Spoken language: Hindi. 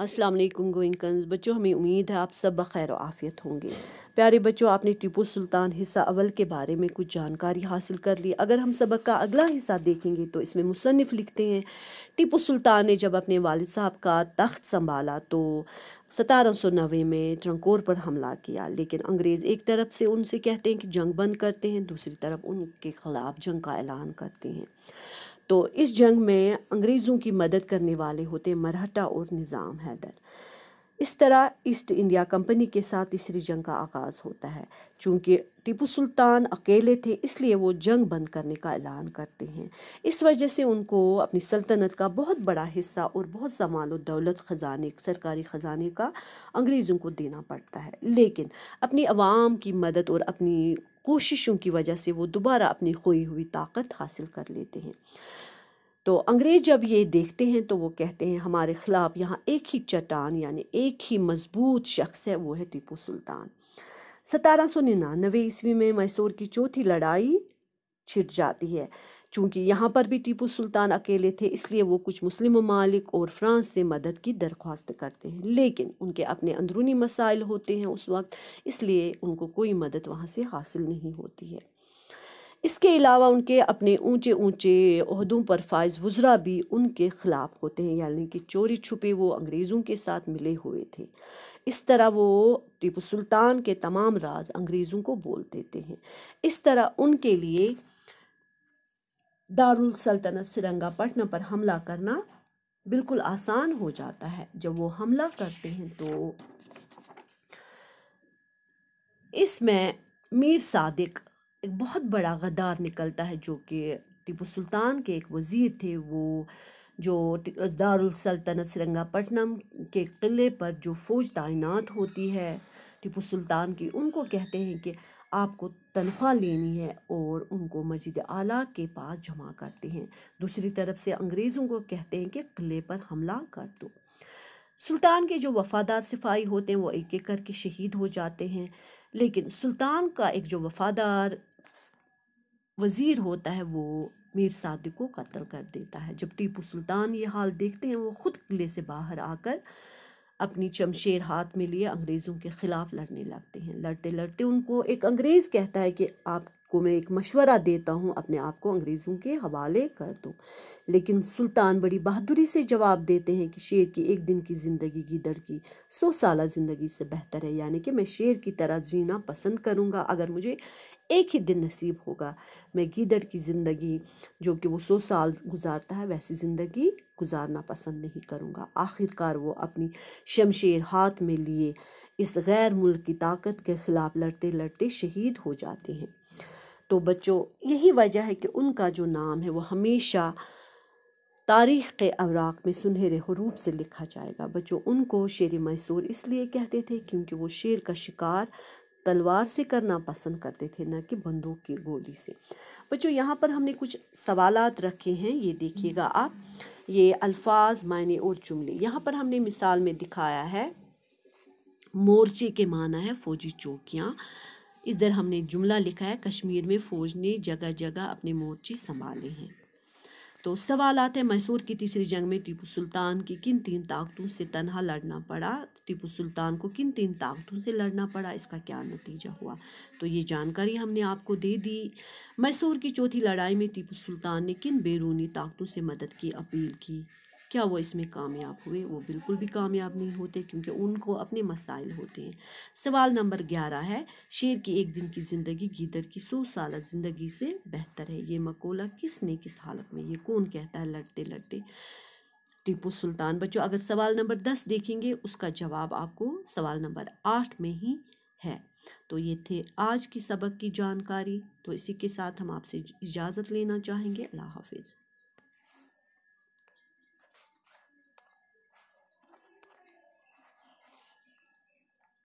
अस्सलाम वालेकुम गोइंकन्स बच्चों हमें उम्मीद है आप सब बखैर आफियत होंगे प्यारे बच्चों आपने टीपू सुल्तान हिस्सा अवल के बारे में कुछ जानकारी हासिल कर ली अगर हम सबक का अगला हिस्सा देखेंगे तो इसमें मुसनफ़ लिखते हैं टिपू सुल्तान ने जब अपने वालिद साहब का तख्त संभाला तो सतारह सौ नबे में ट्रंकोर पर हमला किया लेकिन अंग्रेज़ एक तरफ से उनसे कहते हैं कि जंग बंद करते हैं दूसरी तरफ उनके खिलाफ जंग का ऐलान करते हैं तो इस जंग में अंग्रेज़ों की मदद करने वाले होते मराठा और निज़ाम हैदर इस तरह ईस्ट इंडिया कंपनी के साथ तीसरी जंग का आगाज़ होता है चूँकि टीपू सुल्तान अकेले थे इसलिए वो जंग बंद करने का ऐलान करते हैं इस वजह से उनको अपनी सल्तनत का बहुत बड़ा हिस्सा और बहुत सा माल दौलत ख़जाने सरकारी ख़जाने का अंग्रेज़ों को देना पड़ता है लेकिन अपनी आवाम की मदद और अपनी कोशिशों की वजह से वो दोबारा अपनी खोई हुई ताकत हासिल कर लेते हैं तो अंग्रेज़ जब ये देखते हैं तो वो कहते हैं हमारे ख़िलाफ़ यहाँ एक ही चट्टान यानी एक ही मजबूत शख्स है वो है टीपू सुल्तान सतारह सौ निन्यानवे ईस्वी में मैसूर की चौथी लड़ाई छिट जाती है चूँकि यहाँ पर भी टीपू सुल्तान अकेले थे इसलिए वो कुछ मुस्लिम ममालिक और फ्रांस से मदद की दरख्वास्त करते हैं लेकिन उनके अपने अंदरूनी मसाइल होते हैं उस वक्त इसलिए उनको कोई मदद वहाँ से हासिल नहीं होती है इसके अलावा उनके अपने ऊंचे ऊंचे अहदों पर फायज वज़रा भी उनके ख़िलाफ़ होते हैं यानी कि चोरी छुपे वो अंग्रेज़ों के साथ मिले हुए थे इस तरह वो टीपू सुल्तान के तमाम राज अंग्रेज़ों को बोल देते हैं इस तरह उनके लिए दारुल सल्तनत सिरंगापटना पर हमला करना बिल्कुल आसान हो जाता है जब वो हमला करते हैं तो इसमें मीर सादिक एक बहुत बड़ा गद्दार निकलता है जो कि टीपू सुल्तान के एक वज़ीर थे वो जो दारुल सल्तनत के किले पर जो फ़ौज तैनात होती है टीपू सुल्तान की उनको कहते हैं कि आपको तनख्वाह लेनी है और उनको मस्जिद आला के पास जमा करते हैं दूसरी तरफ से अंग्रेज़ों को कहते हैं कि किले पर हमला कर दो सुल्तान के जो वफ़ादार सिपाही होते हैं वो एक एक करके शहीद हो जाते हैं लेकिन सुल्तान का एक जो वफ़ादार वज़ीर होता है वो मीर सादिक को कत्ल कर देता है जब टीपू सुल्तान ये हाल देखते हैं वो ख़ुद किले से बाहर आकर अपनी चमशेर हाथ में लिए अंग्रेज़ों के ख़िलाफ़ लड़ने लगते हैं लड़ते लड़ते उनको एक अंग्रेज़ कहता है कि आपको मैं एक मशवरा देता हूँ अपने आप को अंग्रेज़ों के हवाले कर दो लेकिन सुल्तान बड़ी बहादुरी से जवाब देते हैं कि शेर की एक दिन की ज़िंदगी गीदड़ की सौ साल ज़िंदगी से बेहतर है यानी कि मैं शेर की तरह जीना पसंद करूँगा अगर मुझे एक ही दिन नसीब होगा मैं गीदड़ की ज़िंदगी जो कि वो सौ साल गुजारता है वैसी ज़िंदगी गुजारना पसंद नहीं करूँगा आखिरकार वो अपनी शमशेर हाथ में लिए इस गैर मुल्क की ताकत के ख़िलाफ़ लड़ते लड़ते शहीद हो जाते हैं तो बच्चों यही वजह है कि उनका जो नाम है वो हमेशा तारीख़ के अवराक में सुनहरे हरूप से लिखा जाएगा बच्चों उनको शेर मैसूर इसलिए कहते थे क्योंकि वो शेर का शिकार तलवार से करना पसंद करते थे ना कि बंदूक की गोली से बच्चों यहाँ पर हमने कुछ सवालात रखे हैं ये देखिएगा आप ये अल्फाज मायने और जुमले यहाँ पर हमने मिसाल में दिखाया है मोर्चे के माना है फौजी चौकियाँ इधर हमने जुमला लिखा है कश्मीर में फ़ौज ने जगह जगह अपने मोर्चे संभाले हैं तो सवाल आते हैं मैसूर की तीसरी जंग में टीपू सुल्तान की किन तीन ताकतों से तनहा लड़ना पड़ा टीपू सुल्तान को किन तीन ताकतों से लड़ना पड़ा इसका क्या नतीजा हुआ तो ये जानकारी हमने आपको दे दी मैसूर की चौथी लड़ाई में टीपू सुल्तान ने किन बैरूनी ताकतों से मदद की अपील की क्या वो इसमें कामयाब हुए वो बिल्कुल भी कामयाब नहीं होते क्योंकि उनको अपने मसाइल होते हैं सवाल नंबर ग्यारह है शेर की एक दिन की ज़िंदगी गीदड़ की सौ साल ज़िंदगी से बेहतर है ये मकोला किसने किस हालत में ये कौन कहता है लड़ते लड़ते टीपू सुल्तान बच्चों अगर सवाल नंबर दस देखेंगे उसका जवाब आपको सवाल नंबर आठ में ही है तो ये थे आज की सबक की जानकारी तो इसी के साथ हम आपसे इजाज़त लेना चाहेंगे अल्लाह हाफिज़